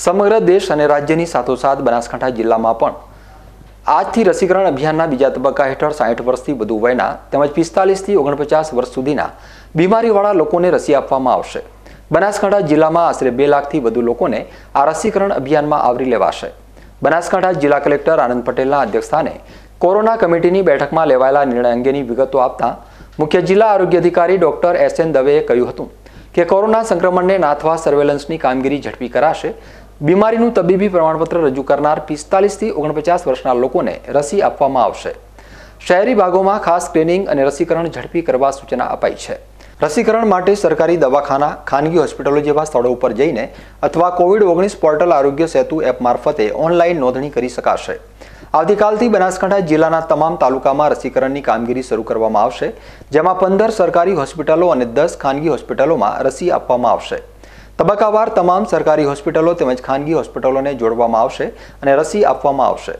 સમગ્ર દેશ અને રાજ્યની સાથોસાથ બનાસકાંઠા જિલ્લામાં પણ આજથી રસીકરણ અભિયાનના બીજા તબક્કા હેઠળ સાહીઠ વર્ષથી વધુ વયના તેમજ પિસ્તાલીસથી ઓગણપચાસ વર્ષ સુધીના બીમારીવાળા લોકોને રસી આપવામાં આવશે બનાસકાંઠા જિલ્લામાં આશરે બે લાખથી વધુ લોકોને આ રસીકરણ અભિયાનમાં આવરી લેવાશે બનાસકાંઠા જિલ્લા કલેક્ટર આનંદ પટેલના અધ્યક્ષસ્થાને કોરોના કમિટીની બેઠકમાં લેવાયેલા નિર્ણય અંગેની વિગતો આપતા મુખ્ય જિલ્લા આરોગ્ય અધિકારી ડોક્ટર એસ એન દવેએ કહ્યું હતું કે કોરોના સંક્રમણને નાથવા સર્વેલન્સની કામગીરી ઝડપી કરાશે બીમારીનું તબીબી પ્રમાણપત્ર રજૂ કરનાર પિસ્તાલીસથી ઓગણપચાસ વર્ષના લોકોને રસી આપવામાં આવશે શહેરી ભાગોમાં ખાસ ક્લિનિંગ અને રસીકરણ ઝડપી કરવા સૂચના અપાઈ છે રસીકરણ માટે સરકારી દવાખાના ખાનગી હોસ્પિટલો જેવા સ્થળો ઉપર જઈને અથવા કોવિડ ઓગણીસ પોર્ટલ આરોગ્ય સેતુ એપ મારફતે ઓનલાઈન નોંધણી કરી શકાશે આવતીકાલથી બનાસકાંઠા જિલ્લાના તમામ તાલુકામાં રસીકરણની કામગીરી શરૂ કરવામાં આવશે જેમાં પંદર સરકારી હોસ્પિટલો અને દસ ખાનગી હોસ્પિટલોમાં રસી આપવામાં આવશે તબક્કાવાર તમામ સરકારી હોસ્પિટલો તેમજ ખાનગી હોસ્પિટલોને જોડવામાં આવશે અને રસી આપવામાં આવશે